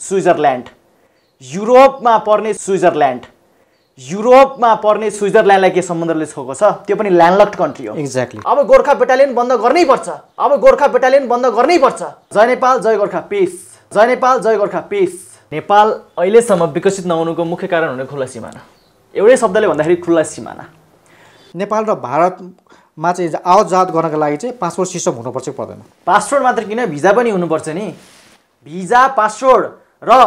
Switzerland युरोपमा पर्ने Switzerland युरोपमा पर्ने स्विजरल्यान्डलाई के सम्बन्धले छोएको छ त्यो पनि ल्यान्डलक्ड कन्ट्री हो एक्ज्याक्टली अब गोर्खा बेटालियन बन्द गर्नै पर्छ अब गोर्खा बेटालियन बन्द गर्नै पर्छ जय नेपाल जय गोर्खा पिस जय नेपाल जय गोर्खा पिस नेपाल अहिलेसम्म विकसित नहुनुको मुख्य कारण हुने खुल्ला सिमाना एउटै शब्दले भन्दाखेरि खुल्ला सिमाना नेपाल र भारतमा चाहिँ आवत जावत गर्नको लागि चाहिँ पासपोर्ट सिस्टम हुनुपर्छ पर्दैन पासपोर्ट मात्र किन भिजा पनि हुनुपर्छ नि भिजा पासपोर्ट र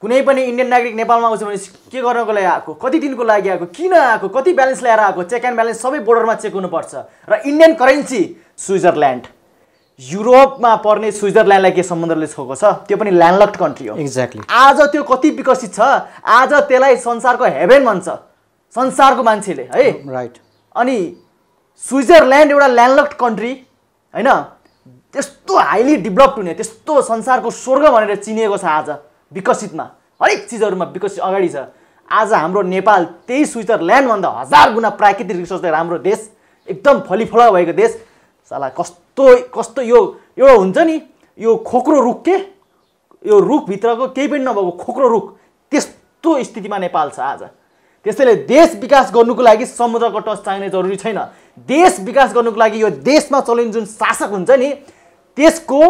कुनै पनि इन्डियन नागरिक नेपालमा आउँछ भने के गर्नको लागि आएको कति दिनको लागि आएको किन आएको कति ब्यालेन्स ल्याएर आएको चेक एन्ड ब्यालेन्स सबै बोर्डरमा चेक हुनुपर्छ र इन्डियन करेन्सी स्विजरल्यान्ड युरोपमा पर्ने स्विजरल्यान्डलाई के सम्बन्धले छोएको छ त्यो पनि ल्यान्डलक्ड कन्ट्री हो एक्ज्याक्टली आज त्यो कति विकसित छ आज त्यसलाई संसारको हेभेन भन्छ संसारको मान्छेले है राइट mm, अनि स्विजरल्यान्ड एउटा ल्यान्डलक्ड कन्ट्री होइन त्यस्तो हाइली डेभलप्ड हुने त्यस्तो संसारको स्वर्ग भनेर चिनिएको छ आज विकसितमा हरेक चिजहरूमा विकसित अगाडि छ आज हाम्रो नेपाल त्यही स्विजरल्यान्डभन्दा हजार गुणा प्राकृतिक रिसोर्सले राम्रो देश एकदम फलिफल भएको देश साला कस्तो कस्तो यो एउटा हुन्छ नि यो खोक्रो रुख के यो रुखभित्रको केही पनि नभएको खोक्रो रुख त्यस्तो स्थितिमा नेपाल छ आज त्यसैले देश विकास गर्नुको लागि समुद्रको टच चाहिने जरुरी छैन देश विकास गर्नुको लागि यो देशमा चलिने जुन शासक हुन्छ नि त्यसको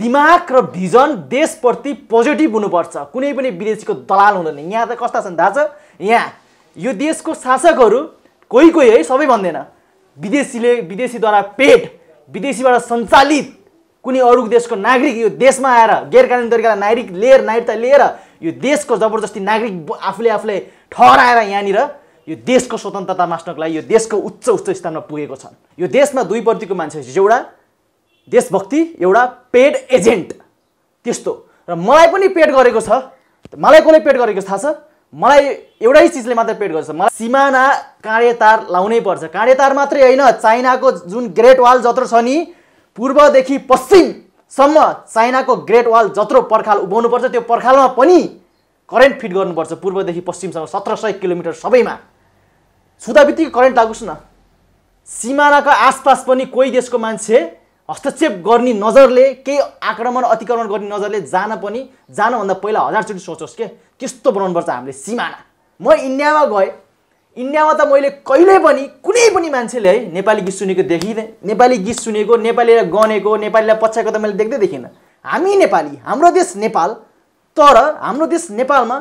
दिमाग र भिजन देशप्रति पोजिटिभ हुनुपर्छ कुनै पनि विदेशीको दलाल हुँदैन यहाँ त कस्ता छन् थाहा छ यहाँ यो देशको शासकहरू कोही कोही है सबै भन्दैन विदेशीले विदेशीद्वारा पेट विदेशीबाट सञ्चालित कुनै अरू देशको नागरिक यो देशमा आएर गैर कानुनी तरिकाले नागरिक लिएर नागरिकता लिएर यो देशको जबरजस्ती नागरिक आफूले आफूले ठहराएर यहाँनिर यो देशको स्वतन्त्रता मास्नको लागि यो देशको उच्च उच्च स्थानमा पुगेको छन् यो देशमा दुई प्रतिको मान्छे एउटा देशभक्ति एउटा पेड एजेन्ट त्यस्तो र मलाई पनि पेड गरेको छ मलाई कसले पेड गरेको थाहा छ मलाई एउटै चिजले मात्र पेड गर्छ मलाई सिमाना काँडेतार लाउनै पर्छ काँडेतार मात्रै होइन चाइनाको जुन ग्रेट वाल जत्रो छ नि पूर्वदेखि पश्चिमसम्म चाइनाको ग्रेट वाल जत्रो पर्खाल पर्छ त्यो पर्खालमा पनि करेन्ट फिट गर्नुपर्छ पूर्वदेखि पश्चिमसम्म सत्र सय किलोमिटर सबैमा छुँदा बित्तिकै करेन्ट लागोस् न सिमानाको आसपास पनि कोही देशको मान्छे हस्तक्षेप गर्ने नजरले केही आक्रमण अतिक्रमण गर्ने नजरले जान पनि जानभन्दा पहिला हजारचोटि सोचोस् के त्यस्तो बनाउनुपर्छ हामीले सिमाना म इन्डियामा गएँ इन्डियामा त मैले कहिले पनि कुनै पनि मान्छेले है नेपाली गीत सुनेको देखिँदैन नेपाली गीत सुनेको नेपालीलाई गनेको नेपालीलाई पछ्याएको त मैले देख्दै देखिनँ हामी नेपाली हाम्रो देश नेपाल तर हाम्रो देश नेपालमा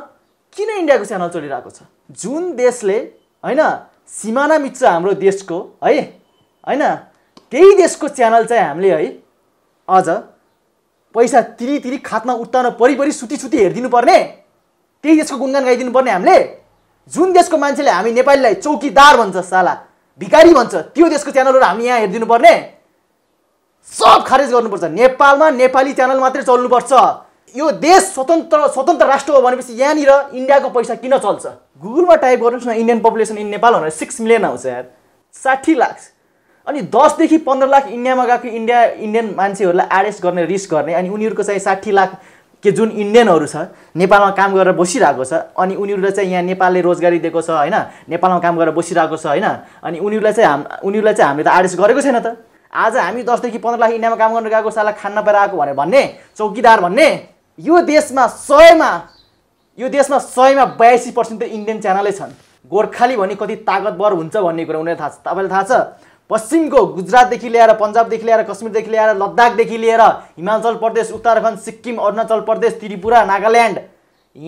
किन इन्डियाको च्यानल चलिरहेको छ जुन देशले होइन सिमाना मिच्छ हाम्रो देशको है होइन त्यही देशको च्यानल चाहिँ हामीले है अझ पैसा तिरी तिरी खातमा उत्ताउन परिपरि सुती सुती हेरिदिनु पर्ने त्यही देशको गुणगान गाइदिनु पर्ने हामीले जुन देशको मान्छेले हामी नेपालीलाई चौकीदार भन्छ साला भिकारी भन्छ त्यो देशको च्यानलहरू हामी यहाँ हेरिदिनु पर्ने सब खारेज गर्नुपर्छ नेपालमा नेपाली च्यानल मात्रै चल्नुपर्छ यो देश स्वतन्त्र स्वतन्त्र राष्ट्र हो भनेपछि यहाँनिर इन्डियाको पैसा किन चल्छ गुगलमा टाइप गर्नुहोस् न इन्डियन पपुलेसन इन नेपाल भनेर सिक्स मिलियन आउँछ यार साठी लाख अनि दसदेखि पन्ध्र लाख इन्डियामा गएको इन्डिया इन्डियन मान्छेहरूलाई एरेस्ट गर्ने रिस्क गर्ने अनि उनीहरूको चाहिँ साठी लाख के जुन इन्डियनहरू छ नेपालमा काम गरेर बसिरहेको छ अनि उनीहरूलाई चाहिँ यहाँ नेपालले रोजगारी दिएको छ होइन नेपालमा काम गरेर बसिरहेको छ होइन अनि उनीहरूलाई चाहिँ हाम उनीहरूलाई चाहिँ हामीले त आरेस्ट गरेको छैन त आज हामी दसदेखि पन्ध्र लाख इन्डियामा काम गर्न गएको साला खान नपाएर आएको भनेर भन्ने चौकीदार भन्ने यो देशमा सयमा यो देशमा सयमा बयासी पर्सेन्ट त इन्डियन च्यानलै छन् गोर्खाली भने कति तागतवर हुन्छ भन्ने कुरा उनीहरूलाई थाहा छ तपाईँलाई थाहा छ पश्चिमको गुजरातदेखि ल्याएर पन्जाबदेखि ल्याएर कश्मीरदेखि ल्याएर लद्दाखदेखि लिएर हिमाचल प्रदेश उत्तराखण्ड सिक्किम अरुणाचल प्रदेश त्रिपुरा नागाल्यान्ड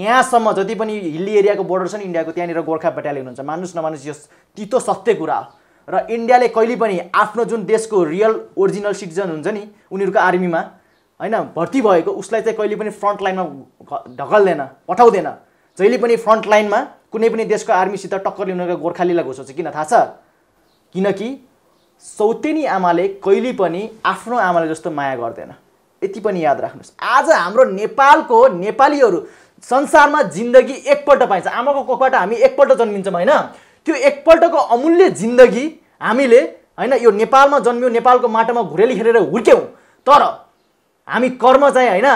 यहाँसम्म जति पनि हिल्ली एरियाको बोर्डर छ नि इन्डियाको त्यहाँनिर गोर्खा बटालियन हुनुहुन्छ मान्नुहोस् नमान्नुहोस् यो तितो सत्य कुरा हो र इन्डियाले कहिले पनि आफ्नो जुन देशको रियल ओरिजिनल सिटिजन हुन्छ नि उनीहरूको आर्मीमा होइन भर्ती भएको उसलाई चाहिँ कहिले पनि फ्रन्ट लाइनमा ढकल्दैन पठाउँदैन जहिले पनि फ्रन्ट लाइनमा कुनै पनि देशको आर्मीसित टक्कर लिनु गोर्खालीलाई घोषो चाहिँ किन थाहा छ किनकि सौतेनी आमाले कहिले पनि आफ्नो आमाले जस्तो माया गर्दैन यति पनि याद राख्नुहोस् आज हाम्रो नेपालको नेपालीहरू संसारमा जिन्दगी एकपल्ट पाइन्छ आमाको कोखबाट हामी एकपल्ट जन्मिन्छौँ होइन त्यो एकपल्टको अमूल्य जिन्दगी हामीले होइन यो नेपालमा जन्मियो नेपालको माटोमा घुरेली हेरेर हुर्क्यौँ तर हामी कर्म चाहिँ होइन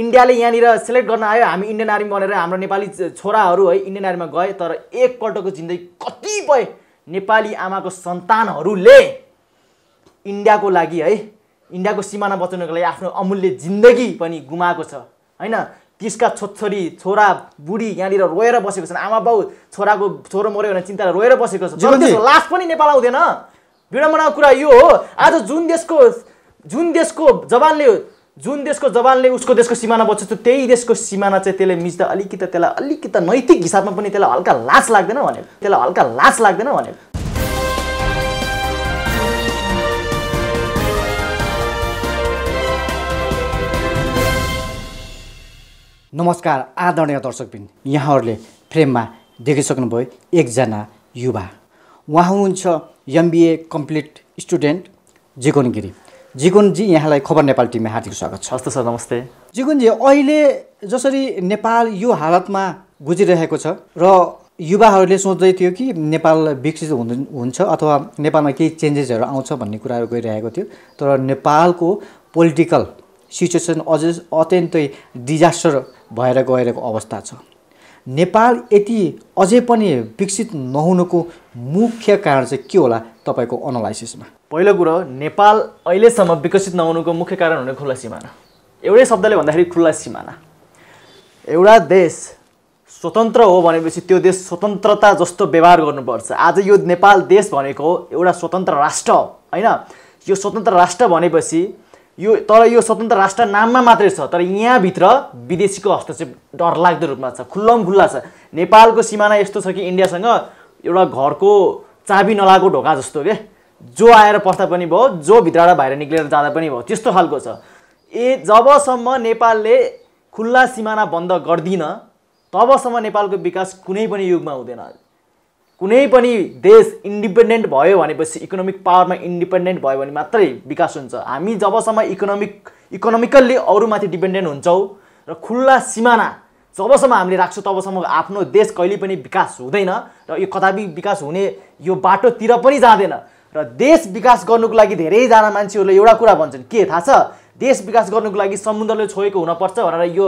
इन्डियाले यहाँनिर सेलेक्ट गर्न आयो हामी इन्डियन आर्मी बनेर हाम्रो नेपाली छोराहरू है इन्डियन आर्मीमा गए तर एकपल्टको जिन्दगी कतिपय नेपाली आमाको सन्तानहरूले इन्डियाको लागि है इन्डियाको सिमाना बचाउनको लागि आफ्नो अमूल्य जिन्दगी पनि गुमाएको छ होइन तिसका छोरी छोरा बुढी यहाँनिर रोएर बसेको छन् आमा बाउ छोराको छोरो मऱ्यो भने चिन्ता रोएर बसेको छ लास पनि नेपाल आउँदैन विडम्बनाको कुरा यो हो आज जुन देशको जुन देशको जवानले जुन देशको जवानले उसको देशको सिमाना त्यो त्यही देशको सिमाना चाहिँ त्यसले मिच्दा अलिकति त्यसलाई अलिकति नैतिक हिसाबमा पनि त्यसलाई हल्का लास लाग्दैन भनेको त्यसलाई हल्का लास लाग्दैन भनेको नमस्कार आदरणीय दर्शकबिन यहाँहरूले फ्रेममा देखिसक्नुभयो एकजना युवा उहाँ हुनुहुन्छ MBA complete student Jigon Giri जिगोनजी यहाँलाई खबर नेपाल टिममा हार्दिक स्वागत छ हस्त सर नमस्ते जिगोनजी अहिले जसरी नेपाल यो हालतमा गुजिरहेको छ र युवाहरूले सोच्दै थियो कि नेपाल विकसित हुन्छ अथवा नेपालमा केही चेन्जेसहरू आउँछ भन्ने कुराहरू गरिरहेको थियो तर नेपालको पोलिटिकल सिचुएसन अझ अत्यन्तै डिजास्टर भएर गइरहेको अवस्था छ नेपाल यति अझै पनि विकसित नहुनुको मुख्य कारण चाहिँ के होला तपाईँको अनालाइसिसमा पहिलो कुरो नेपाल अहिलेसम्म विकसित नहुनुको मुख्य कारण हुने खुल्ला सिमाना एउटै शब्दले भन्दाखेरि खुल्ला सिमाना एउटा देश स्वतन्त्र हो भनेपछि त्यो देश स्वतन्त्रता जस्तो व्यवहार गर्नुपर्छ आज यो नेपाल देश भनेको एउटा स्वतन्त्र राष्ट्र होइन यो स्वतन्त्र राष्ट्र भनेपछि यो तर यो स्वतन्त्र राष्ट्र नाममा मात्रै छ तर यहाँभित्र विदेशीको हस्तक्षेप डरलाग्दो रूपमा छ खुल्लम खुल्ला छ नेपालको सिमाना यस्तो छ कि इन्डियासँग एउटा घरको चाबी नलाएको ढोका जस्तो के जो आएर पस्दा पनि भयो जो भित्रबाट बाहिर निक्लेर जाँदा पनि भयो त्यस्तो खालको छ ए जबसम्म नेपालले खुल्ला सिमाना बन्द गर्दिन तबसम्म नेपालको विकास कुनै पनि युगमा हुँदैन कुनै पनि देश इन्डिपेन्डेन्ट भयो भनेपछि इकोनोमिक पावरमा इन्डिपेन्डेन्ट भयो भने मात्रै विकास हुन्छ हामी जबसम्म इकोनोमिक इकोनोमिकल्ली अरूमाथि डिपेन्डेन्ट हुन्छौँ र खुल्ला सिमाना जबसम्म हामीले राख्छौँ तबसम्म आफ्नो देश कहिले पनि विकास हुँदैन र यो कदापि विकास हुने यो बाटोतिर पनि जाँदैन र देश विकास गर्नुको लागि धेरैजना मान्छेहरूले एउटा कुरा भन्छन् के थाहा छ देश विकास गर्नुको लागि समुद्रले छोएको हुनपर्छ भनेर यो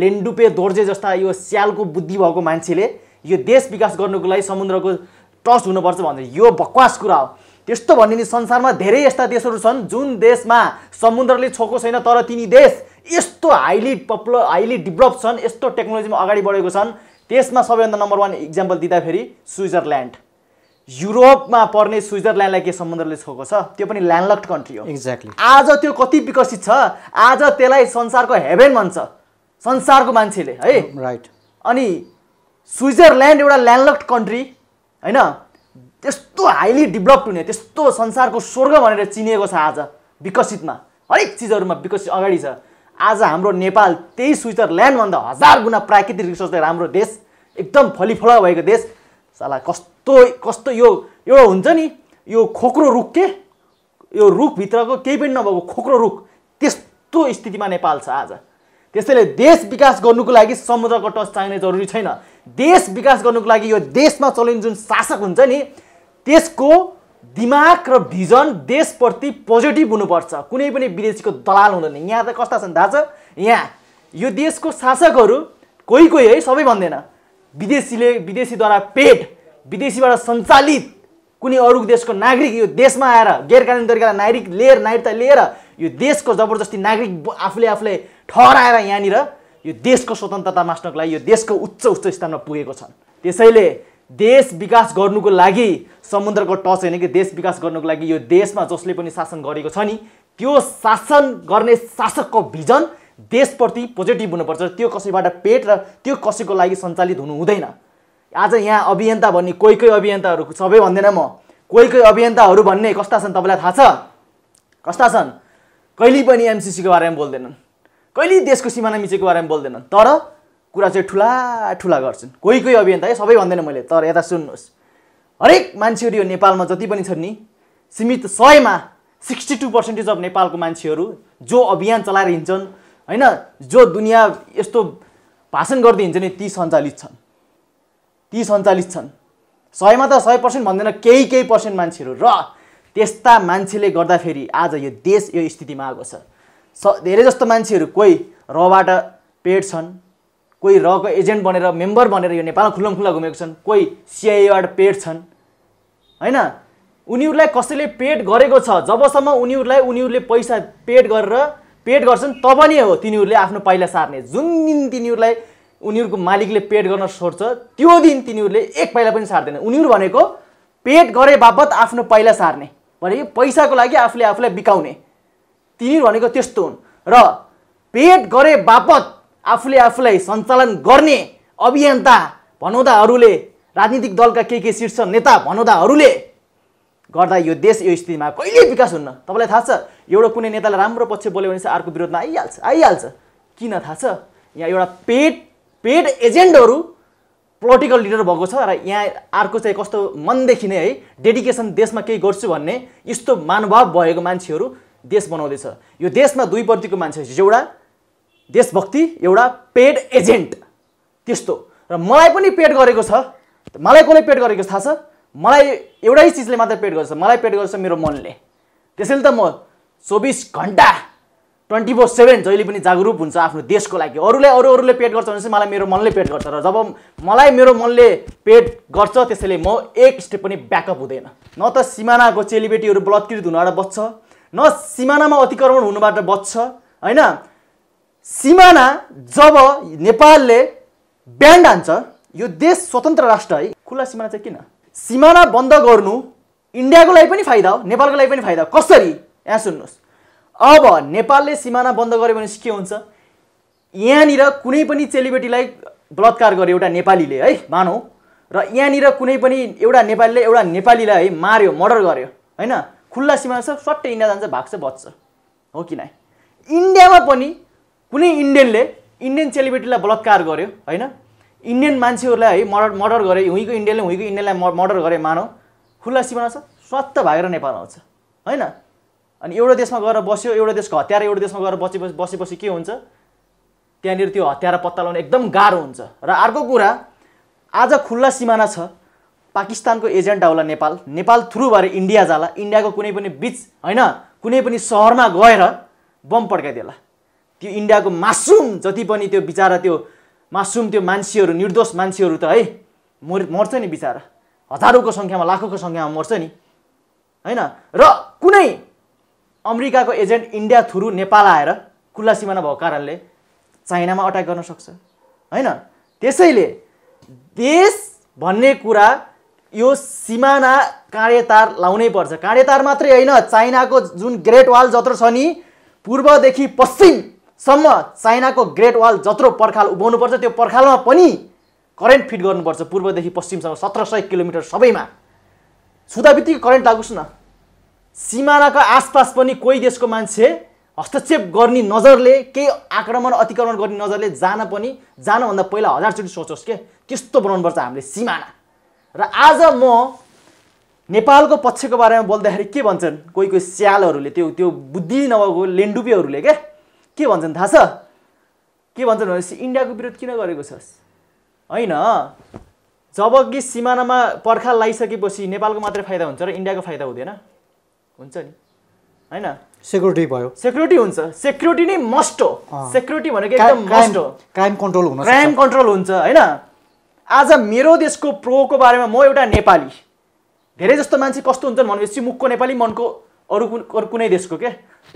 लेन्डुपे दोर्जे जस्ता यो स्यालको बुद्धि भएको मान्छेले यो देश विकास गर्नुको लागि समुद्रको टच हुनुपर्छ भन्छ यो बकवास कुरा हो त्यस्तो भन्ने नि संसारमा धेरै यस्ता देशहरू छन् जुन देशमा समुद्रले छोएको छैन तर तिनी देश यस्तो हाइली पपुल हाइली डेभलप छन् यस्तो टेक्नोलोजीमा अगाडि बढेको छन् त्यसमा सबैभन्दा नम्बर वान इक्जाम्पल दिँदाखेरि स्विजरल्यान्ड युरोपमा पर्ने स्विजरल्यान्डलाई के समुद्रले छोएको छ त्यो पनि ल्यान्डलक्ड कन्ट्री हो एक्ज्याक्टली exactly. आज त्यो कति विकसित छ आज त्यसलाई संसारको हेभेन भन्छ संसारको मान्छेले है राइट right. अनि स्विजरल्यान्ड एउटा ल्यान्डलक्ड कन्ट्री होइन त्यस्तो हाइली डेभलप्ड हुने त्यस्तो संसारको स्वर्ग भनेर चिनिएको छ आज विकसितमा हरेक चिजहरूमा विकसित अगाडि छ आज हाम्रो नेपाल त्यही स्विजरल्यान्डभन्दा हजार गुणा प्राकृतिक रिसोर्सले राम्रो देश एकदम फलिफला भएको देश साला कस्तो कस्तो यो एउटा हुन्छ नि यो खोक्रो रुख के यो रुखभित्रको केही पनि नभएको खोक्रो रुख त्यस्तो स्थितिमा नेपाल छ आज त्यसैले देश विकास गर्नुको लागि समुद्रको टच चाहिने जरुरी छैन देश विकास गर्नुको लागि यो देशमा चलिने जुन शासक हुन्छ नि त्यसको दिमाग र भिजन देशप्रति पोजिटिभ हुनुपर्छ कुनै पनि विदेशीको दलाल हुँदैन यहाँ त कस्ता छन् थाहा छ यहाँ यो देशको शासकहरू कोही कोही है सबै भन्दैन विदेशीले विदेशीद्वारा पेट विदेशीबाट सञ्चालित कुनै अरू देशको नागरिक यो देशमा आएर गैर कानुनी तरिकाले नागरिक लिएर नागरिकता लिएर यो देशको जबरजस्ती नागरिक आफूले आफूले ठहराएर यहाँनिर यो देशको स्वतन्त्रता मास्नको लागि यो देशको उच्च उच्च स्थानमा पुगेको छन् त्यसैले देश विकास गर्नुको लागि समुद्रको टच होइन कि देश विकास गर्नुको लागि यो देशमा जसले पनि शासन गरेको छ नि त्यो शासन गर्ने शासकको भिजन देशप्रति पोजिटिभ हुनुपर्छ त्यो कसैबाट पेट र त्यो कसैको लागि सञ्चालित हुनु हुँदैन आज यहाँ अभियन्ता भन्ने कोही कोही अभियन्ताहरू सबै भन्दैन म कोही कोही अभियन्ताहरू भन्ने कस्ता छन् तपाईँलाई थाहा छ कस्ता छन् कहिले पनि एमसिसीको बारेमा बोल्दैनन् कहिले देशको सिमाना मिचेको बारेमा बोल्दैनन् तर कुरा चाहिँ ठुला ठुला गर्छन् कोही कोही अभियन्ता है सबै भन्दैन मैले तर यता सुन्नुहोस् हरेक मान्छेहरू यो नेपालमा जति पनि छन् नि सीमित सयमा सिक्सटी टू पर्सेन्टेज अफ नेपालको मान्छेहरू जो अभियान चलाएर हिँड्छन् होइन जो दुनियाँ यस्तो भाषण गर्दै हिँड्छन् नि ती सञ्चालित छन् ती सञ्चालित छन् सयमा त सय पर्सेन्ट भन्दैन केही केही पर्सेन्ट मान्छेहरू र त्यस्ता मान्छेले गर्दाखेरि आज यो देश यो स्थितिमा आएको छ स धेरै जस्तो मान्छेहरू कोही रबाट पेड छन् कोही रको एजेन्ट बनेर मेम्बर बनेर यो नेपालमा खुल्लम खुल्ला घुमेको छन् कोही सिआइएबाट पेड छन् होइन उनीहरूलाई कसैले पेड गरेको छ जबसम्म उनीहरूलाई उनीहरूले पैसा पेड गरेर पेड गर्छन् तब नै हो तिनीहरूले आफ्नो पाइला सार्ने जुन दिन तिनीहरूलाई उनीहरूको मालिकले पेड गर्न सोध्छ त्यो दिन तिनीहरूले एक पाइला पनि सार्दैन उनीहरू भनेको पेड गरे बापत आफ्नो पाइला सार्ने भने पैसाको लागि आफूले आफूलाई बिकाउने तिनीहरू भनेको त्यस्तो हुन् र पेट गरे बापत आफूले आफूलाई सञ्चालन गर्ने अभियन्ता भनौँदाहरूले राजनीतिक दलका के के शीर्ष नेता भनौँदाहरूले गर्दा यो देश यो स्थितिमा कहिले विकास हुन्न तपाईँलाई थाहा छ एउटा कुनै नेताले राम्रो पक्ष बोल्यो भने चाहिँ अर्को विरोधमा आइहाल्छ आइहाल्छ किन थाहा छ यहाँ एउटा पेट पेट एजेन्टहरू पोलिटिकल लिडर भएको छ र यहाँ अर्को चाहिँ कस्तो मनदेखि नै है डेडिकेसन देशमा केही गर्छु भन्ने यस्तो मानुभाव भएको मान्छेहरू देश बनाउँदैछ यो देशमा दुई प्रतिको मान्छे एउटा देशभक्ति एउटा पेड एजेन्ट त्यस्तो र मलाई पनि पेड गरेको छ मलाई कसले पेड गरेको थाहा छ मलाई एउटै चिजले मात्र पेड गर्छ मलाई पेड गर्छ मेरो मनले त्यसैले त म चौबिस घन्टा ट्वेन्टी फोर सेभेन जहिले पनि जागरुक हुन्छ आफ्नो देशको लागि अरूलाई अरू अरूले पेट गर्छ भने चाहिँ मलाई मेरो मनले पेट गर्छ र जब मलाई मेरो मनले पेड गर्छ त्यसैले म एक स्टेप पनि ब्याकअप हुँदैन न त सिमानाको चेलीबेटीहरू बलत्कृत हुनबाट बच्छ न सिमानामा अतिक्रमण हुनुबाट बच्छ होइन सिमाना जब नेपालले ब्यान्ड हान्छ यो देश स्वतन्त्र राष्ट्र है खुल्ला सिमाना चाहिँ किन सिमाना बन्द गर्नु इन्डियाको लागि पनि फाइदा हो नेपालको लागि पनि फाइदा हो कसरी यहाँ सुन्नुहोस् अब नेपालले सिमाना बन्द गर्यो भने के हुन्छ यहाँनिर कुनै पनि चेलीबेटीलाई बलात्कार गर्यो एउटा नेपालीले है मानौँ र यहाँनिर कुनै पनि एउटा नेपालीले एउटा नेपालीलाई है मार्यो मर्डर गर्यो होइन खुल्ला सीमा छ सट्टै इन्डिया जान्छ भाग्छ बच्छ हो कि नै इन्डियामा पनि कुनै इन्डियनले इन्डियन सेलिब्रेटीलाई बलात्कार गर्यो होइन इन्डियन मान्छेहरूलाई है मर्डर मर्डर गरे हुँको इन्डियनले हुँको इन्डियनलाई मर्डर गरे मानौ खुल्ला सीमा छ स्वत भागेर नेपाल आउँछ होइन अनि एउटा देशमा गएर बस्यो एउटा देशको हतियार एउटा देशमा गएर बसेपछि बसेपछि के हुन्छ त्यहाँनिर त्यो हत्यारा पत्ता लगाउनु एकदम गाह्रो हुन्छ र अर्को कुरा आज खुल्ला सिमाना छ पाकिस्तानको एजेन्ट आउला नेपाल नेपाल थ्रु भएर इन्डिया जाला इन्डियाको कुनै पनि बिच होइन कुनै पनि सहरमा गएर बम पड्काइदिएला त्यो इन्डियाको मासुम जति पनि त्यो बिचरा त्यो मासुम त्यो मान्छेहरू निर्दोष मान्छेहरू त है मर मर्छ नि बिचरा हजारौँको सङ्ख्यामा लाखौँको सङ्ख्यामा मर्छ नि होइन र कुनै अमेरिकाको एजेन्ट इन्डिया थ्रु नेपाल आएर खुल्ला सिमाना भएको कारणले चाइनामा अट्याक गर्न सक्छ होइन त्यसैले देश भन्ने कुरा यो सिमाना काँडेतार लाउनै पर्छ काँडेतार मात्रै होइन चाइनाको जुन ग्रेट वाल जत्रो छ नि पूर्वदेखि पश्चिमसम्म चाइनाको ग्रेट वाल जत्रो पर्खाल उभाउनुपर्छ त्यो पर्खालमा पनि करेन्ट फिट गर्नुपर्छ पूर्वदेखि पश्चिमसम्म सत्र सय किलोमिटर सबैमा छुँदा बित्तिकै करेन्ट लागोस् न सिमानाको आसपास पनि कोही देशको मान्छे हस्तक्षेप गर्ने नजरले केही आक्रमण अतिक्रमण गर्ने नजरले जान पनि जानभन्दा पहिला हजारचोटि सोचोस् के त्यस्तो बनाउनुपर्छ हामीले सिमाना र आज म नेपालको पक्षको बारेमा बोल्दाखेरि के भन्छन् कोही कोही स्यालहरूले त्यो त्यो बुद्धि नभएको लेन्डुपीहरूले क्या के भन्छन् थाहा छ के भन्छन् भनेपछि इन्डियाको विरोध किन गरेको छस् होइन जब कि सिमानामा पर्खाल लगाइसकेपछि नेपालको मात्रै फाइदा हुन्छ र इन्डियाको फाइदा हुँदैन हुन्छ नि होइन सेक्युरिटी भयो सेक्युरिटी हुन्छ सेक्युरिटी नै मस्ट हो सेक्युरिटी भनेको एकदम मस्ट हो क्राइम कन्ट्रोल हुन्छ क्राइम कन्ट्रोल हुन्छ होइन आज मेरो देशको प्रोको बारेमा म एउटा नेपाली धेरै जस्तो मान्छे कस्तो हुन्छन् भनेपछि मुखको नेपाली मनको अरू कुन अरू कुनै देशको के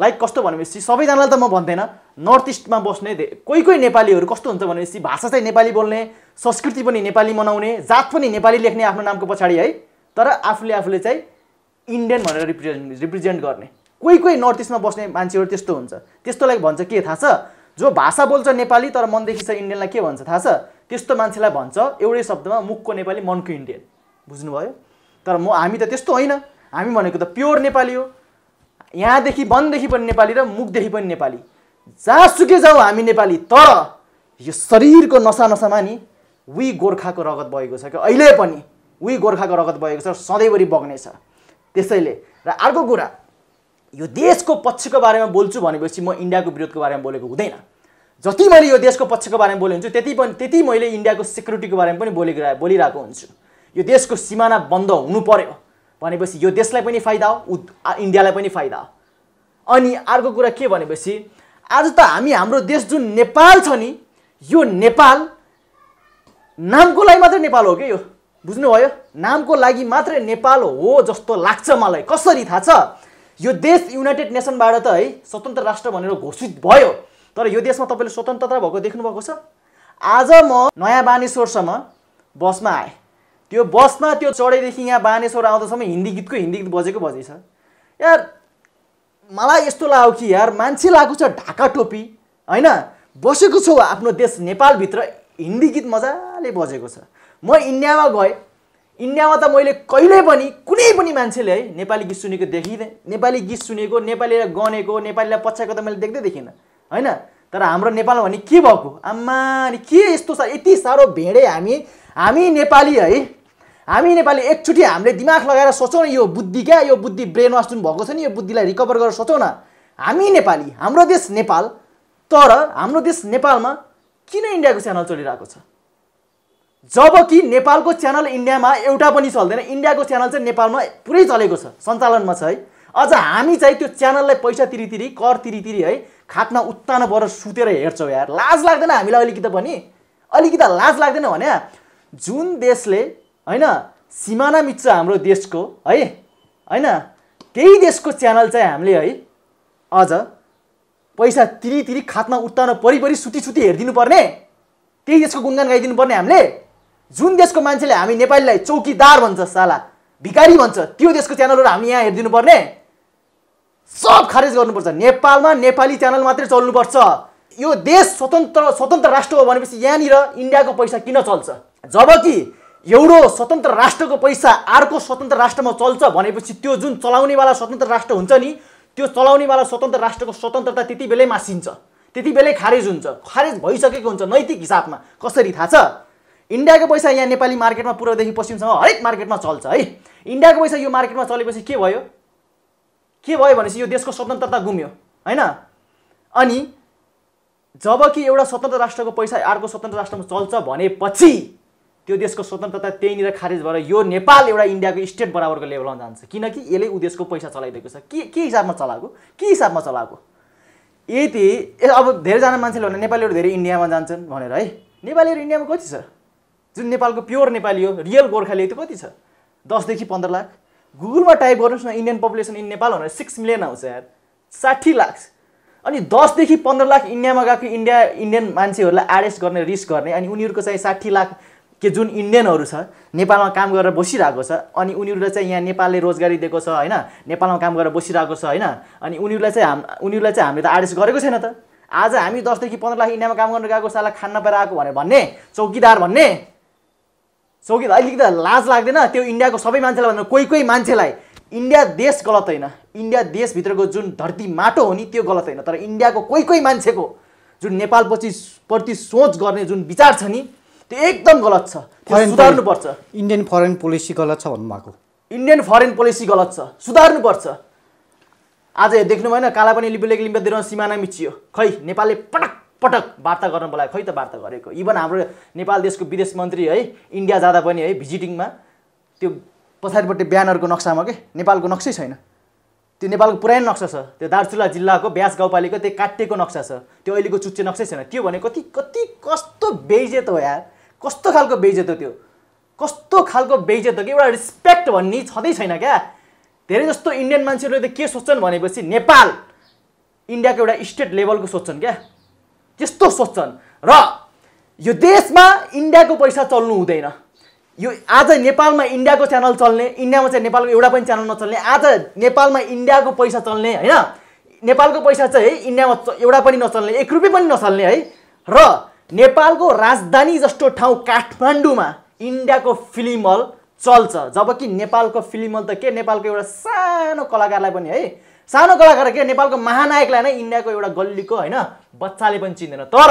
लाइक कस्तो भनेपछि सबैजनालाई त म भन्दैन नर्थ इस्टमा बस्ने कोही कोही नेपालीहरू कस्तो हुन्छ भनेपछि भाषा चाहिँ नेपाली बोल्ने संस्कृति पनि नेपाली मनाउने जात पनि नेपाली लेख्ने आफ्नो नामको पछाडि है तर आफूले आफूले चाहिँ इन्डियन भनेर रिप्रेजेन्ट रिप्रेजेन्ट गर्ने कोही कोही नर्थ इस्टमा बस्ने मान्छेहरू त्यस्तो हुन्छ त्यस्तोलाई भन्छ के थाहा छ जो भाषा बोल्छ नेपाली तर मनदेखि छ इन्डियनलाई के भन्छ थाहा छ त्यस्तो मान्छेलाई भन्छ एउटै शब्दमा मुखको नेपाली मनको इन्डियन बुझ्नुभयो तर म हामी त त्यस्तो होइन हामी भनेको त प्योर नेपाली हो यहाँदेखि वनदेखि पनि नेपाली र मुखदेखि पनि नेपाली जहाँसुकै जाउँ हामी नेपाली तर यो शरीरको नसा नसामा नि उही गोर्खाको रगत बगेको छ क्या अहिले पनि उही गोर्खाको रगत बगेको छ सधैँभरि बग्नेछ त्यसैले र अर्को कुरा यो देशको पक्षको बारेमा बोल्छु भनेपछि म इन्डियाको विरोधको बारेमा बोलेको हुँदैन जति मैले यो देशको पक्षको बारेमा बोले हुन्छु त्यति पनि त्यति मैले इन्डियाको सेक्युरिटीको बारेमा पनि बोलेको बोलिरहेको हुन्छु यो देशको सिमाना बन्द हुनु पऱ्यो भनेपछि यो देशलाई पनि फाइदा हो इन्डियालाई पनि फाइदा हो अनि अर्को कुरा के भनेपछि आज त हामी हाम्रो देश जुन नेपाल छ नि यो नेपाल नामको लागि मात्रै नेपाल हो क्या यो बुझ्नुभयो नामको लागि मात्रै नेपाल हो जस्तो लाग्छ मलाई कसरी थाहा छ यो देश युनाइटेड नेसनबाट त है स्वतन्त्र राष्ट्र भनेर घोषित भयो तर यो देशमा तपाईँले स्वतन्त्रता भएको देख्नुभएको छ आज म नयाँ बानेश्वरसम्म बसमा आएँ त्यो बसमा त्यो चढेदेखि यहाँ बानेश्वर आउँदासम्म हिन्दी गीतको हिन्दी गीत बजेको बजेछ यार मलाई यस्तो लाग्यो कि यार मान्छे लागेको छ ढाका टोपी होइन बसेको छौ आफ्नो देश नेपालभित्र हिन्दी गीत मजाले बजेको छ म इन्डियामा गएँ इन्डियामा त मैले कहिले पनि कुनै पनि मान्छेले है नेपाली गीत सुनेको देखिँदैन नेपाली गीत सुनेको नेपालीलाई गनेको नेपालीलाई पछ्याएको त मैले देख्दै देखिनँ होइन तर हाम्रो नेपालमा भने के भएको आम्मा अनि के यस्तो छ यति साह्रो भेडे हामी हामी नेपाली है हामी नेपाली एकचोटि हामीले दिमाग लगाएर सोचौँ न यो बुद्धि क्या यो बुद्धि ब्रेन वास जुन भएको छ नि यो बुद्धिलाई रिकभर गरेर सोचौँ न हामी नेपाली हाम्रो देश नेपाल तर हाम्रो देश नेपालमा किन इन्डियाको च्यानल चलिरहेको छ जबकि नेपालको च्यानल इन्डियामा एउटा पनि चल्दैन इन्डियाको च्यानल चाहिँ नेपालमा पुरै चलेको छ सञ्चालनमा छ है अझ हामी चाहिँ त्यो च्यानललाई पैसा तिरितिरी कर तिरितिरी है खातमा उत्तान बर सुतेर हेर्छौँ यार लाज लाग्दैन हामीलाई अलिकति पनि अलिकति लाज लाग्दैन भने जुन देशले होइन सिमाना मिच्छ हाम्रो देशको है होइन त्यही देशको च्यानल चाहिँ हामीले है अझ पैसा तिरी तिरी खातमा उत्तान परिपरि सुती सुती हेरिदिनु पर्ने त्यही देशको गुणगान गाइदिनु पर्ने हामीले जुन देशको मान्छेले हामी नेपालीलाई चौकीदार भन्छ साला भिकारी भन्छ त्यो देशको च्यानलहरू हामी यहाँ हेरिदिनु पर्ने सब खारेज गर्नुपर्छ नेपालमा नेपाली च्यानल मात्रै चल्नुपर्छ यो देश स्वतन्त्र स्वतन्त्र राष्ट्र हो भनेपछि यहाँनिर इन्डियाको पैसा किन चल्छ जब कि एउटो स्वतन्त्र राष्ट्रको पैसा अर्को स्वतन्त्र राष्ट्रमा चल्छ भनेपछि त्यो जुन चलाउनेवाला स्वतन्त्र राष्ट्र हुन्छ नि त्यो चलाउनेवाला स्वतन्त्र राष्ट्रको स्वतन्त्रता त्यति बेलै मासिन्छ त्यति बेलै खारेज हुन्छ खारेज भइसकेको हुन्छ नैतिक हिसाबमा कसरी थाहा छ इन्डियाको पैसा यहाँ नेपाली मार्केटमा पूर्वदेखि पश्चिमसम्म हरेक मार्केटमा चल्छ है इन्डियाको पैसा यो मार्केटमा चलेपछि के भयो के भयो भनेपछि यो देशको स्वतन्त्रता गुम्यो होइन अनि जब कि एउटा स्वतन्त्र राष्ट्रको पैसा अर्को स्वतन्त्र राष्ट्रमा चल्छ भनेपछि त्यो देशको स्वतन्त्रता त्यहीँनिर खारेज भएर यो नेपाल एउटा इन्डियाको स्टेट बराबरको लेभलमा जान्छ किनकि यसले ऊ देशको पैसा चलाइदिएको छ के के हिसाबमा चलाएको के हिसाबमा चलाएको यति अब धेरैजना मान्छेले भने नेपालीहरू धेरै इन्डियामा जान्छन् भनेर है नेपालीहरू इन्डियामा कति छ जुन नेपालको प्योर नेपाली हो रियल गोर्खाली त्यो कति छ दसदेखि पन्ध्र लाख गुगलमा टाइप गर्नुहोस् न इन्डियन पपुलेसन इन नेपाल भनेर सिक्स मिलियन आउँछ यार साठी लाख अनि दसदेखि पन्ध्र लाख इन्डियामा गएको इन्डिया इन्डियन मान्छेहरूलाई आरेस्ट गर्ने रिस्क गर्ने अनि उनीहरूको चाहिँ साठी लाख के जुन इन्डियनहरू छ नेपालमा काम गरेर बसिरहेको छ अनि उनीहरूलाई चाहिँ यहाँ नेपालले रोजगारी दिएको छ होइन नेपालमा काम गरेर बसिरहेको छ होइन अनि उनीहरूलाई चाहिँ हाम उनीहरूलाई चाहिँ हामीले त आरेस्ट गरेको छैन त आज हामी दसदेखि पन्ध्र लाख इन्डियामा काम गर्न गएको साला खान नपाएर आएको भनेर भन्ने चौकीदार भन्ने अहिले त लाज लाग्दैन त्यो इन्डियाको सबै मान्छेलाई भनेर कोही कोही मान्छेलाई इन्डिया देश गलत होइन इन्डिया देशभित्रको जुन धरती माटो हो नि त्यो गलत होइन तर इन्डियाको कोही कोही मान्छेको जुन नेपालपछि प्रति सोच गर्ने जुन विचार छ नि त्यो एकदम गलत छ सुधार्नुपर्छ इन्डियन फरेन पोलिसी गलत छ भन्नुभएको इन्डियन फरेन पोलिसी गलत छ सुधार्नुपर्छ आज देख्नु भएन काला पनि लिम्बेलेको लिम्बे सिमाना मिचियो खै नेपालले पटक पटक वार्ता गर्न बोलाएको खै त वार्ता गरेको इभन हाम्रो नेपाल देशको विदेश मन्त्री है इन्डिया जाँदा पनि है भिजिटिङमा त्यो पछाडिपट्टि ब्यानरको नक्सामा के नेपालको नक्सै छैन त्यो नेपालको पुरानो नक्सा छ त्यो दार्चुला जिल्लाको ब्यास गाउँपालिको त्यो काटिएको नक्सा छ त्यो अहिलेको चुच्चे नक्सै छैन त्यो भने कति कति कस्तो बेइज्जत हो या कस्तो खालको बेइज्जत हो त्यो कस्तो खालको बेइज्जत हो कि एउटा रिस्पेक्ट भन्ने छँदै छैन क्या धेरै जस्तो इन्डियन मान्छेहरूले त के सोच्छन् भनेपछि नेपाल इन्डियाको एउटा स्टेट लेभलको सोच्छन् क्या त्यस्तो सोच्छन् र यो देशमा इन्डियाको पैसा चल्नु हुँदैन यो आज नेपालमा इन्डियाको च्यानल चल्ने इन्डियामा चाहिँ नेपालको एउटा पनि च्यानल नचल्ने आज नेपालमा इन्डियाको पैसा चल्ने होइन नेपालको पैसा चाहिँ इन्डियामा एउटा पनि नचल्ने एक रुपियाँ पनि नचल्ने है र नेपालको राजधानी जस्तो ठाउँ काठमाडौँमा इन्डियाको फिल्म हल चल्छ जबकि नेपालको फिल्म हल त के नेपालको एउटा सानो कलाकारलाई पनि है सानो कलाकार के नेपालको महानायकलाई नै इन्डियाको एउटा गल्लीको होइन बच्चाले पनि चिन्दैन तर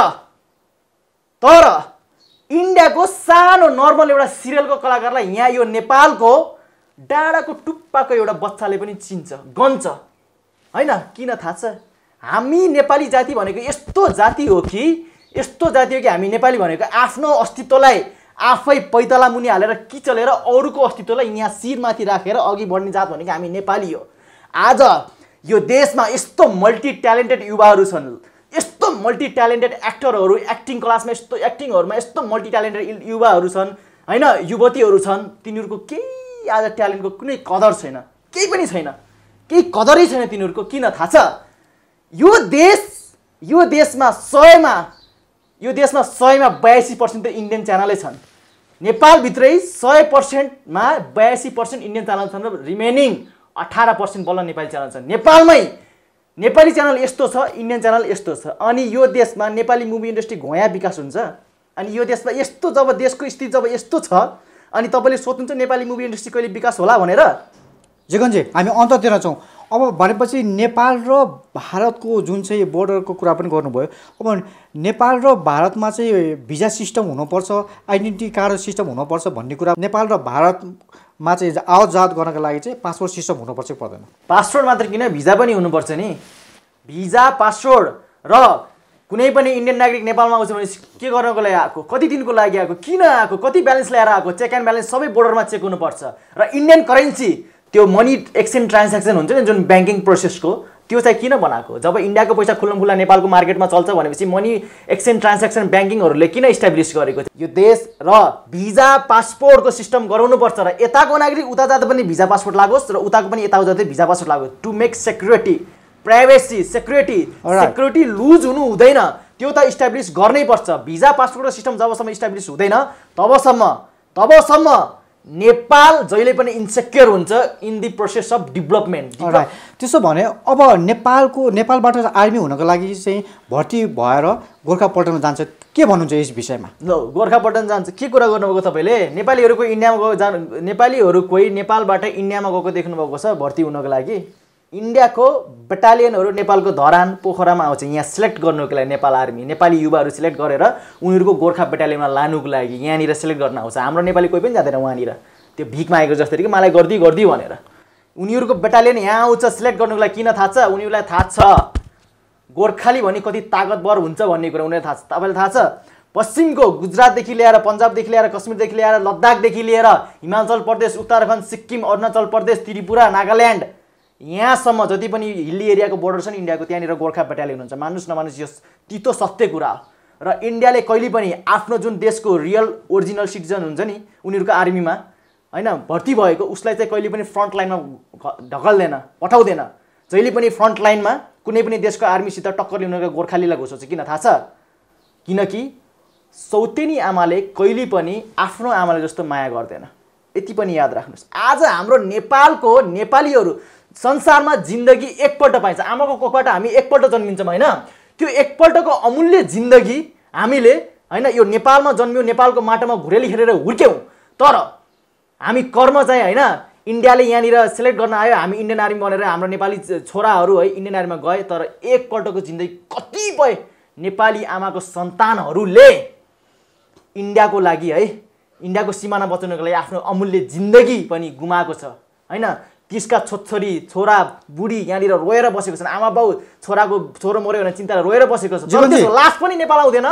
तर इन्डियाको सानो नर्मल एउटा सिरियलको कलाकारलाई यहाँ यो नेपालको डाँडाको टुप्पाको एउटा बच्चाले पनि चिन्छ गन्छ होइन किन थाहा छ हामी नेपाली जाति भनेको यस्तो जाति हो कि यस्तो जाति हो कि हामी नेपाली भनेको आफ्नो अस्तित्वलाई आफै पैतला मुनि हालेर कि चलेर अरूको अस्तित्वलाई यहाँ शिरमाथि राखेर अघि बढ्ने जात भनेको हामी नेपाली हो आज यो देशमा यस्तो मल्टी ट्यालेन्टेड युवाहरू छन् यस्तो मल्टी ट्यालेन्टेड एक्टरहरू एक्टिङ क्लासमा यस्तो एक्टिङहरूमा यस्तो मल्टी ट्यालेन्टेड युवाहरू छन् होइन युवतीहरू छन् तिनीहरूको केही आज ट्यालेन्टको कुनै कदर छैन केही पनि छैन केही कदरै छैन तिनीहरूको किन थाहा छ यो देश यो देशमा सयमा यो देशमा सयमा बयासी पर्सेन्ट त इन्डियन च्यानलै छन् नेपालभित्रै सय पर्सेन्टमा बयासी पर्सेन्ट इन्डियन च्यानल छन् र रिमेनिङ अठार पर्सेन्ट बल्ल नेपाली च्यानल छ नेपालमै नेपाली च्यानल यस्तो छ इन्डियन च्यानल यस्तो छ अनि यो देशमा नेपाली मुभी इन्डस्ट्री घोया विकास हुन्छ अनि यो देशमा यस्तो जब देशको स्थिति जब यस्तो छ अनि तपाईँले सोध्नुहुन्छ नेपाली मुभी इन्डस्ट्री कहिले विकास होला भनेर जिगनजी हामी अन्ततिर छौँ अब भनेपछि नेपाल र भारतको जुन चाहिँ बोर्डरको कुरा पनि गर्नुभयो अब नेपाल र भारतमा चाहिँ भिजा सिस्टम हुनुपर्छ आइडेन्टिटी कार्ड सिस्टम हुनुपर्छ भन्ने कुरा नेपाल र भारत मा चाहिँ आवत जावत गर्नको लागि चाहिँ पासपोर्ट सिस्टम हुनुपर्छ कि पर्दैन पासपोर्ट मात्र किन भिजा पनि हुनुपर्छ नि भिजा पासपोर्ट र कुनै पनि इन्डियन नागरिक नेपालमा आउँछ भने के गर्नको लागि आएको कति दिनको लागि आएको किन आएको कति ब्यालेन्स ल्याएर आएको चेक एन्ड ब्यालेन्स सबै बोर्डरमा चेक हुनुपर्छ र इन्डियन करेन्सी त्यो मनी एक्सचेन्ज ट्रान्ज्याक्सन हुन्छ नि जुन ब्याङ्किङ प्रोसेसको त्यो चाहिँ किन बनाएको जब इन्डियाको पैसा खुल्ला खुल्ला नेपालको मार्केटमा चल्छ भनेपछि मनी एक्सचेन्ज ट्रान्ज्याक्सन ब्याङ्किङहरूले किन इस्टाब्लिस गरेको थियो यो देश र भिजा पासपोर्टको सिस्टम गराउनुपर्छ र यताको नागरिक उता जाँदा पनि भिजा पासपोर्ट लागोस् र उताको पनि यताको जाँदै भिजा पासपोर्ट लागोस् to make security privacy security security loose हुनु हुँदैन त्यो त इस्टाब्लिस गर्नै पर्छ भिजा पासपोर्टको सिस्टम जबसम्म इस्टाब्लिस हुँदैन तबसम्म तबसम्म नेपाल जहिले पनि इन्सेक्योर हुन्छ in the process of development त्यसो भने अब नेपालको नेपालबाट आर्मी हुनको लागि चाहिँ भर्ती भएर गोर्खापल्टनमा जान्छ के भन्नुहुन्छ यस विषयमा ल गोर्खापल्टन जान्छ के कुरा गर्नुभएको तपाईँले नेपालीहरूको इन्डियामा गएको जानु नेपालीहरू कोही नेपालबाट इन्डियामा गएको देख्नुभएको छ भर्ती हुनको लागि इन्डियाको बटालियनहरू नेपालको धरान पोखरामा आउँछ यहाँ सेलेक्ट गर्नुको लागि नेपाल आर्मी नेपाली युवाहरू सेलेक्ट गरेर उनीहरूको गोर्खा बटालियनमा लानुको लागि यहाँनिर सेलेक्ट गर्न आउँछ हाम्रो नेपाली कोही पनि जाँदैन उहाँनिर त्यो भिख मागेको जस्तै कि मलाई गर्दी गर्दी भनेर उनीहरूको बटालियन यहाँ आउँछ सेलेक्ट गर्नुको लागि किन थाहा छ उनीहरूलाई थाहा छ गोर्खाली भने कति तागतवर हुन्छ भन्ने कुरा उनीहरूलाई थाहा छ तपाईँलाई थाहा छ पश्चिमको गुजरातदेखि लिएर पन्जाबदेखि लिएर कश्मीरदेखि लिएर लद्दाखदेखि लिएर हिमाचल प्रदेश उत्तराखण्ड सिक्किम अरुणाचल प्रदेश त्रिपुरा नागाल्यान्ड यहाँसम्म जति पनि हिल्ली एरियाको बोर्डर छ नि इन्डियाको त्यहाँनिर गोर्खा बटालियन हुन्छ मान्नुहोस् नमान्नुहोस् यो तितो सत्य कुरा हो र इन्डियाले कहिले पनि आफ्नो जुन देशको रियल ओरिजिनल सिटिजन हुन्छ नि उनीहरूको आर्मीमा होइन भर्ती भएको उसलाई चाहिँ कहिले पनि फ्रन्ट लाइनमा ढकल्दैन पठाउँदैन जहिले पनि फ्रन्ट लाइनमा कुनै पनि देशको आर्मीसित टक्कर लिनुको गोर्खालीलाई घोषो चाहिँ किन थाहा छ किनकि सौतेनी आमाले कहिले पनि आफ्नो आमाले जस्तो माया गर्दैन यति पनि याद राख्नुहोस् आज हाम्रो नेपालको नेपालीहरू संसारमा जिन्दगी एकपल्ट पाइन्छ आमाको कोखबाट हामी एकपल्ट जन्मिन्छौँ होइन त्यो एकपल्टको अमूल्य जिन्दगी हामीले होइन यो नेपालमा जन्मियो नेपालको माटोमा घुरेली हेरेर हुर्क्यौँ तर हामी कर्म चाहिँ होइन इन्डियाले यहाँनिर सेलेक्ट गर्न आयो हामी इन्डियन आर्मी बनेर हाम्रो नेपाली छोराहरू है इन्डियन आर्मीमा गए तर एकपल्टको जिन्दगी कतिपय नेपाली आमाको सन्तानहरूले इन्डियाको लागि है इन्डियाको सिमाना बचाउनको लागि आफ्नो अमूल्य जिन्दगी पनि गुमाएको छ होइन तिसका छोरी छोरा बुढी यहाँनिर रोएर बसेको छन् आमा बाउ छोराको छोरो मऱ्यो भने चिन्ता रोएर बसेको छ लास पनि नेपाल आउँदैन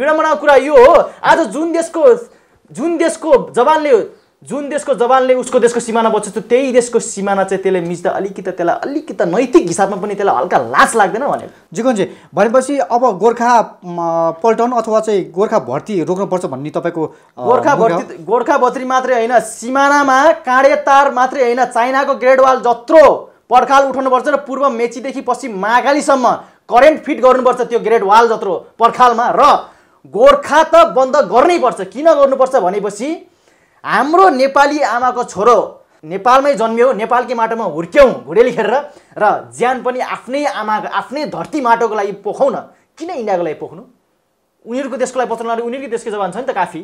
विडम्बनाको कुरा यो हो आज जुन देशको जुन देशको जवानले जुन देशको जवानले उसको देशको सिमाना बच्छ त्यही देशको सिमाना चाहिँ त्यसले मिच्दा अलिकति त्यसलाई अलिकति नैतिक हिसाबमा पनि त्यसलाई हल्का लाज लाग्दैन भनेको जिगोनजी भनेपछि अब गोर्खा पल्टन अथवा चाहिँ गोर्खा भर्ती रोक्नुपर्छ भन्ने तपाईँको गोर्खा भर्ती गोर्खा भर्ती मात्रै होइन सिमानामा काँडे तार मात्रै होइन चाइनाको ग्रेडवाल जत्रो पर्खाल उठाउनुपर्छ र पूर्व मेचीदेखि पश्चिम महाकालीसम्म करेन्ट फिट गर्नुपर्छ त्यो ग्रेड वाल जत्रो पर्खालमा र गोर्खा त बन्द गर्नै पर्छ किन गर्नुपर्छ भनेपछि हाम्रो नेपाली आमाको छोरो नेपालमै जन्मियो नेपालकै माटोमा हुर्क्यौँ घुडेली खेरेर र ज्यान पनि आफ्नै आमाको आफ्नै धरती माटोको लागि पोखौँ न किन इन्डियाको लागि पोख्नु उनीहरूको देशको लागि बचाउनु उनीहरूकै देशको जवान छ नि त काफी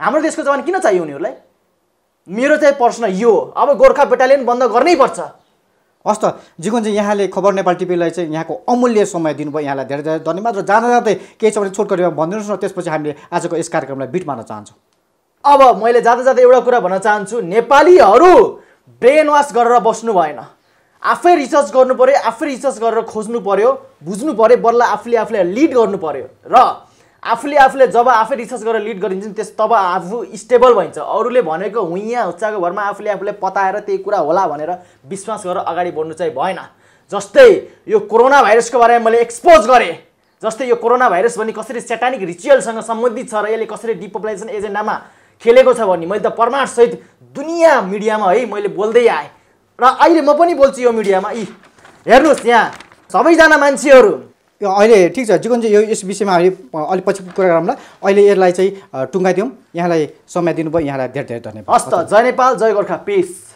हाम्रो देशको जवान किन चाहियो उनीहरूलाई मेरो चाहिँ प्रश्न यो अब गोर्खा बेटालियन बन्द गर्नै पर्छ हस् त जिगुन चाहिँ यहाँले खबर नेपाल टिभीलाई चाहिँ यहाँको अमूल्य समय दिनुभयो यहाँलाई धेरै धेरै धन्यवाद र जाँदा जाँदै केही छ भने छोटकरीमा भनिदिनुहोस् न त्यसपछि हामीले आजको यस कार्यक्रमलाई बिट मार्न चाहन्छौँ अब मैले जाँदा जाँदा एउटा कुरा भन्न चाहन्छु नेपालीहरू ब्रेन वास गरेर बस्नु भएन आफै रिसर्च गर्नु पऱ्यो आफै रिसर्च गरेर खोज्नु पऱ्यो बुझ्नु पऱ्यो बल्ल आफूले आफूलाई लिड गर्नु पऱ्यो र आफूले आफूले जब आफै रिसर्च गरेर लिड गरिन्छ नि त्यस तब आफू स्टेबल भइन्छ अरूले भनेको हुइयाँ हुच्चाको भरमा आफूले आफूलाई पताएर त्यही कुरा होला भनेर विश्वास गरेर अगाडि बढ्नु चाहिँ भएन जस्तै यो कोरोना भाइरसको बारेमा मैले एक्सपोज गरेँ जस्तै यो कोरोना भाइरस भने कसरी सेटानिक रिचुअलसँग सम्बन्धित छ र यसले कसरी डिपोपुलाइजेसन एजेन्डामा खेलेको छ भन्ने मैले त प्रमाणसहित दुनियाँ मिडियामा है मैले बोल्दै आएँ र अहिले म पनि बोल्छु यो मिडियामा यी हेर्नुहोस् यहाँ सबैजना मान्छेहरू अहिले ठिक छ चाहिँ यो यस विषयमा अहिले अलिक पछि कुरा गरौँला अहिले यसलाई चाहिँ टुङ्गाइदिउँ यहाँलाई समय दिनुभयो यहाँलाई धेरै धेरै धन्यवाद हस्त जय नेपाल जय गोर्खा पेस